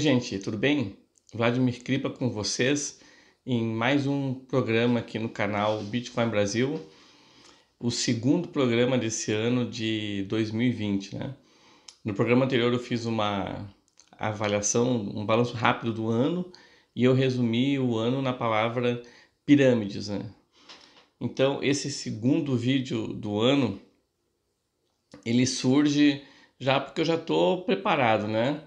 Oi, gente, tudo bem? Vladimir Kripa com vocês em mais um programa aqui no canal Bitcoin Brasil, o segundo programa desse ano de 2020, né? No programa anterior eu fiz uma avaliação, um balanço rápido do ano e eu resumi o ano na palavra pirâmides, né? Então, esse segundo vídeo do ano, ele surge já porque eu já estou preparado, né?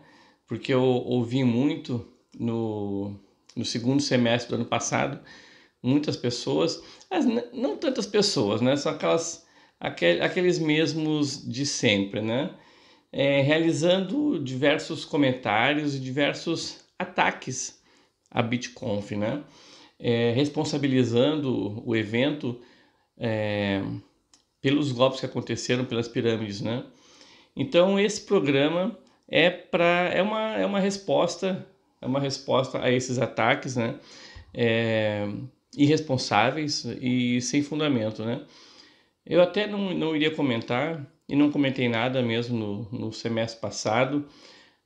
porque eu ouvi muito no, no segundo semestre do ano passado muitas pessoas, mas não tantas pessoas, né? São aquelas, aquel, aqueles mesmos de sempre, né? É, realizando diversos comentários e diversos ataques à BitConf, né? É, responsabilizando o evento é, pelos golpes que aconteceram pelas pirâmides, né? Então esse programa é para é uma, é uma resposta é uma resposta a esses ataques, né? É, irresponsáveis e sem fundamento, né? Eu até não, não iria comentar e não comentei nada mesmo no, no semestre passado,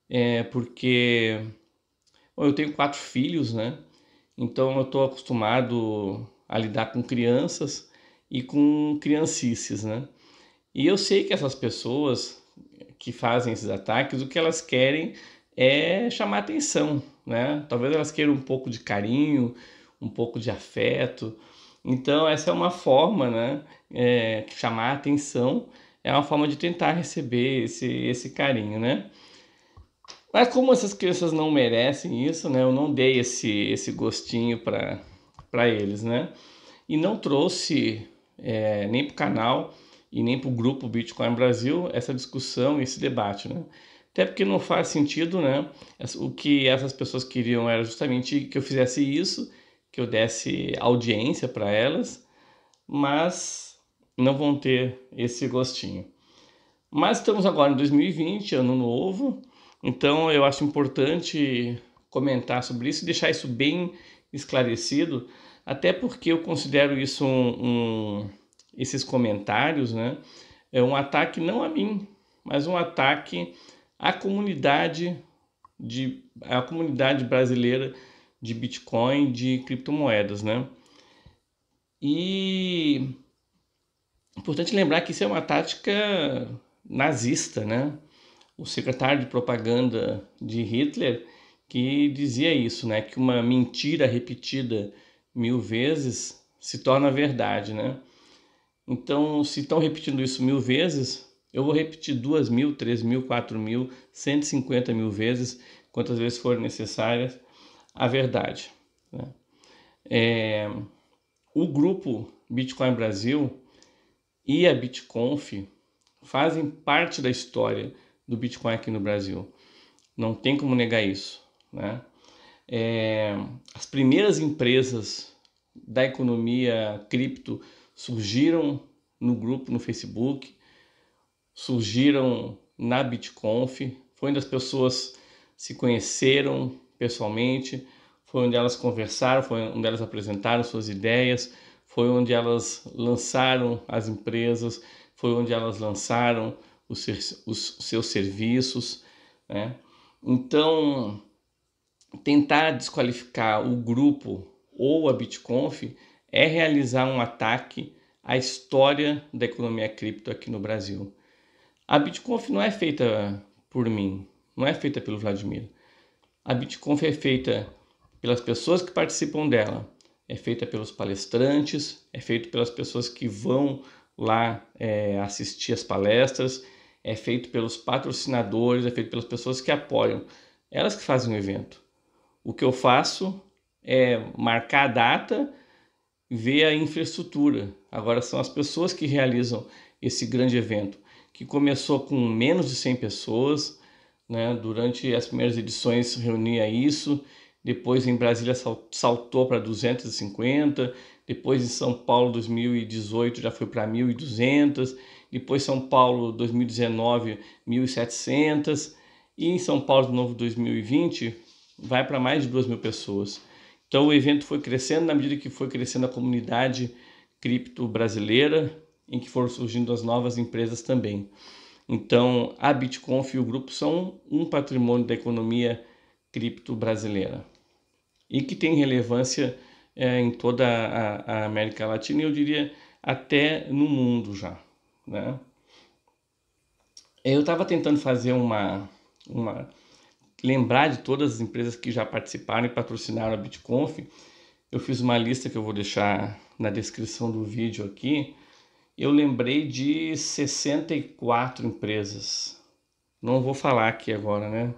é, porque bom, eu tenho quatro filhos, né? Então eu estou acostumado a lidar com crianças e com criancices, né? E eu sei que essas pessoas que fazem esses ataques, o que elas querem é chamar atenção, né? Talvez elas queiram um pouco de carinho, um pouco de afeto. Então, essa é uma forma, né? É, chamar atenção é uma forma de tentar receber esse, esse carinho, né? Mas como essas crianças não merecem isso, né? Eu não dei esse, esse gostinho para eles, né? E não trouxe é, nem para o canal e nem para o grupo Bitcoin Brasil essa discussão, esse debate, né? Até porque não faz sentido, né? O que essas pessoas queriam era justamente que eu fizesse isso, que eu desse audiência para elas, mas não vão ter esse gostinho. Mas estamos agora em 2020, ano novo, então eu acho importante comentar sobre isso e deixar isso bem esclarecido, até porque eu considero isso um, um esses comentários, né, é um ataque não a mim, mas um ataque à comunidade de à comunidade brasileira de Bitcoin, de criptomoedas, né? E importante lembrar que isso é uma tática nazista, né? O secretário de propaganda de Hitler que dizia isso, né? Que uma mentira repetida mil vezes se torna verdade, né? Então, se estão repetindo isso mil vezes, eu vou repetir duas mil, três mil, quatro mil, cento e cinquenta mil vezes, quantas vezes forem necessárias, a verdade. Né? É, o grupo Bitcoin Brasil e a BitConf fazem parte da história do Bitcoin aqui no Brasil. Não tem como negar isso. Né? É, as primeiras empresas da economia cripto surgiram no grupo no Facebook, surgiram na BitConf, foi onde as pessoas se conheceram pessoalmente, foi onde elas conversaram, foi onde elas apresentaram suas ideias, foi onde elas lançaram as empresas, foi onde elas lançaram os, ser, os seus serviços, né? Então, tentar desqualificar o grupo ou a BitConf é realizar um ataque à história da economia cripto aqui no Brasil. A BitConf não é feita por mim, não é feita pelo Vladimir. A BitConf é feita pelas pessoas que participam dela, é feita pelos palestrantes, é feita pelas pessoas que vão lá é, assistir as palestras, é feito pelos patrocinadores, é feito pelas pessoas que apoiam. Elas que fazem o evento. O que eu faço é marcar a data vê a infraestrutura. Agora são as pessoas que realizam esse grande evento, que começou com menos de 100 pessoas, né? durante as primeiras edições reunia isso, depois em Brasília saltou para 250, depois em São Paulo 2018 já foi para 1.200, depois São Paulo 2019 1.700 e em São Paulo de novo 2020 vai para mais de 2.000 mil pessoas. Então o evento foi crescendo na medida que foi crescendo a comunidade cripto brasileira, em que foram surgindo as novas empresas também. Então a Bitconf e o grupo são um patrimônio da economia cripto brasileira e que tem relevância é, em toda a, a, América Latina e eu diria até no mundo já, né? Eu estava tentando fazer uma, uma lembrar de todas as empresas que já participaram e patrocinaram a BitConf. Eu fiz uma lista que eu vou deixar na descrição do vídeo aqui. Eu lembrei de 64 empresas. Não vou falar aqui agora, né?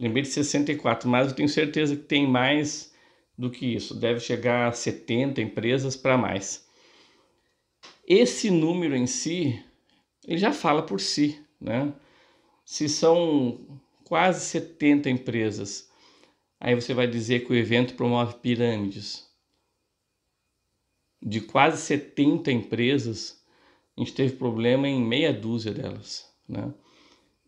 Lembrei de 64, mas eu tenho certeza que tem mais do que isso. Deve chegar a 70 empresas para mais. Esse número em si, ele já fala por si, né? Se são quase 70 empresas. Aí você vai dizer que o evento promove pirâmides. De quase 70 empresas, a gente teve problema em meia dúzia delas. Né?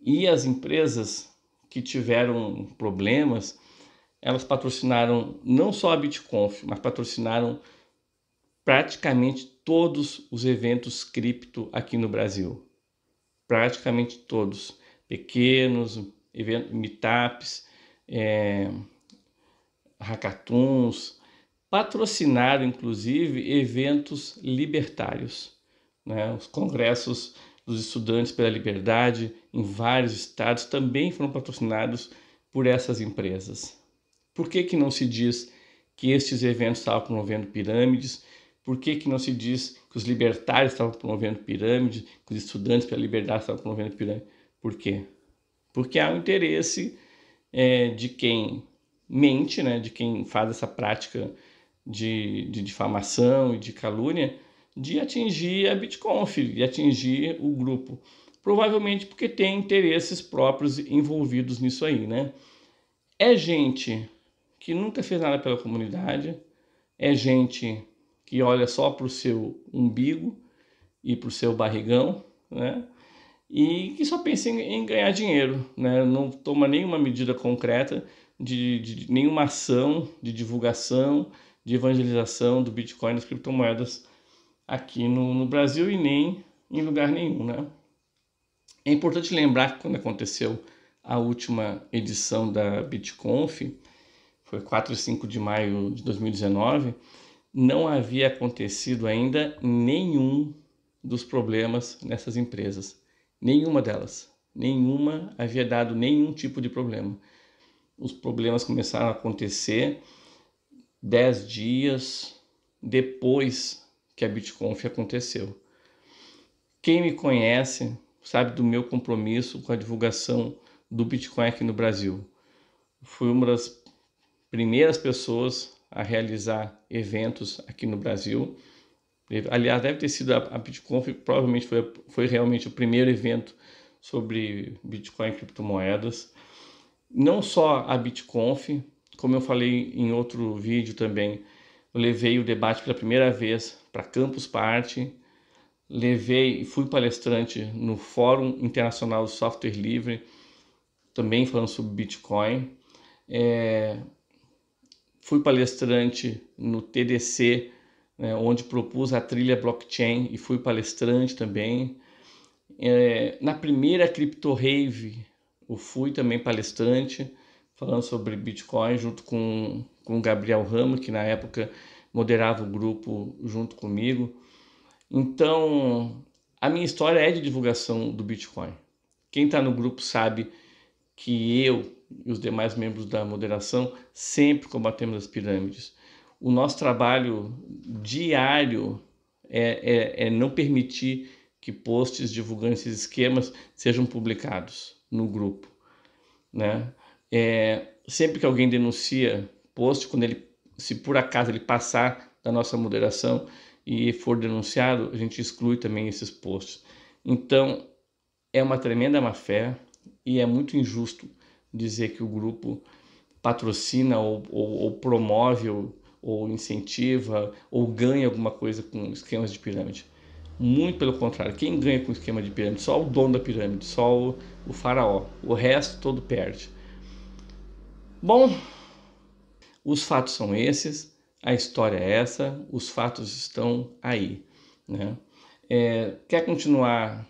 E as empresas que tiveram problemas, elas patrocinaram não só a BitConf, mas patrocinaram praticamente todos os eventos cripto aqui no Brasil. Praticamente todos. Pequenos, meetups, é, hackathons, patrocinaram inclusive eventos libertários, né? os congressos dos estudantes pela liberdade em vários estados também foram patrocinados por essas empresas. Por que, que não se diz que estes eventos estavam promovendo pirâmides? Por que, que não se diz que os libertários estavam promovendo pirâmides, que os estudantes pela liberdade estavam promovendo pirâmides? Por quê? porque há o um interesse é, de quem mente, né, de quem faz essa prática de, de difamação e de calúnia, de atingir a BitConf, de atingir o grupo. Provavelmente porque tem interesses próprios envolvidos nisso aí, né? É gente que nunca fez nada pela comunidade, é gente que olha só para o seu umbigo e para o seu barrigão, né? e que só pensa em, em ganhar dinheiro, né? não toma nenhuma medida concreta de, de, nenhuma ação de divulgação, de evangelização do Bitcoin, e das criptomoedas aqui no, no Brasil e nem em lugar nenhum. Né? É importante lembrar que quando aconteceu a última edição da BitConf, foi 4 e 5 de maio de 2019, não havia acontecido ainda nenhum dos problemas nessas empresas. Nenhuma delas, nenhuma havia dado nenhum tipo de problema. Os problemas começaram a acontecer dez dias depois que a BitConf aconteceu. Quem me conhece sabe do meu compromisso com a divulgação do Bitcoin aqui no Brasil. Fui uma das primeiras pessoas a realizar eventos aqui no Brasil Aliás, deve ter sido a, a BitConf, provavelmente foi, foi realmente o primeiro evento sobre Bitcoin e criptomoedas. Não só a BitConf, como eu falei em outro vídeo também, eu levei o debate pela primeira vez para Campus Party, levei e fui palestrante no Fórum Internacional do Software Livre, também falando sobre Bitcoin. É, fui palestrante no TDC né, onde propus a trilha blockchain e fui palestrante também. É, na primeira Crypto Rave, eu fui também palestrante, falando sobre Bitcoin, junto com, com o Gabriel Ramos, que na época moderava o grupo junto comigo. Então, a minha história é de divulgação do Bitcoin. Quem está no grupo sabe que eu e os demais membros da moderação sempre combatemos as pirâmides o nosso trabalho diário é, é, é não permitir que posts divulgando esses esquemas sejam publicados no grupo. Né? É, sempre que alguém denuncia post, quando ele, se por acaso ele passar da nossa moderação e for denunciado, a gente exclui também esses posts. Então, é uma tremenda má fé e é muito injusto dizer que o grupo patrocina ou, ou, ou promove ou, ou incentiva ou ganha alguma coisa com esquemas de pirâmide. Muito pelo contrário, quem ganha com esquema de pirâmide? Só o dono da pirâmide, só o, o faraó. O resto todo perde. Bom, os fatos são esses, a história é essa, os fatos estão aí. Né? É, quer continuar?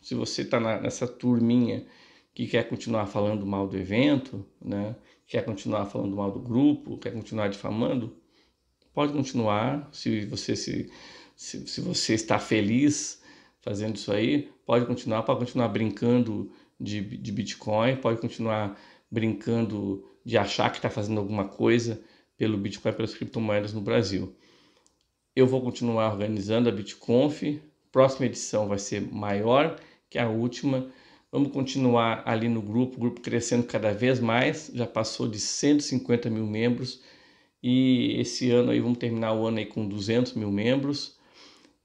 Se você está nessa turminha que quer continuar falando mal do evento, né? quer continuar falando mal do grupo, quer continuar difamando, pode continuar. Se você se, se, se você está feliz fazendo isso aí, pode continuar, pode continuar brincando de, de Bitcoin, pode continuar brincando de achar que está fazendo alguma coisa pelo Bitcoin, pelas criptomoedas no Brasil. Eu vou continuar organizando a BitConf. Próxima edição vai ser maior que a última. Vamos continuar ali no grupo, o grupo crescendo cada vez mais. Já passou de 150 mil membros. E esse ano aí vamos terminar o ano aí com 200 mil membros.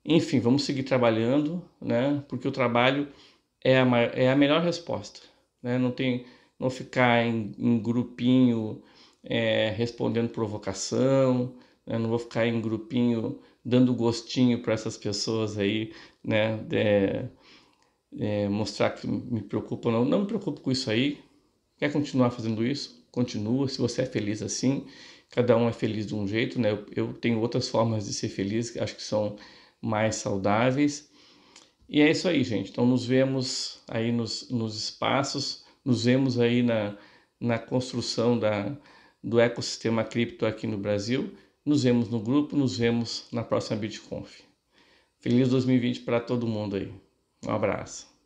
Enfim, vamos seguir trabalhando, né? Porque o trabalho é a, maior, é a melhor resposta, né? Não tem, não ficar em, em grupinho é, respondendo provocação, né? não vou ficar em grupinho dando gostinho para essas pessoas aí, né? é, é mostrar que me preocupa não, não me preocupo com isso aí. Quer continuar fazendo isso? Continua. Se você é feliz assim Cada um é feliz de um jeito, né? Eu, eu tenho outras formas de ser feliz acho que são mais saudáveis. E é isso aí, gente. Então nos vemos aí nos, nos espaços, nos vemos aí na, na construção da, do ecossistema cripto aqui no Brasil. Nos vemos no grupo, nos vemos na próxima BitConf. Feliz 2020 para todo mundo aí. Um abraço.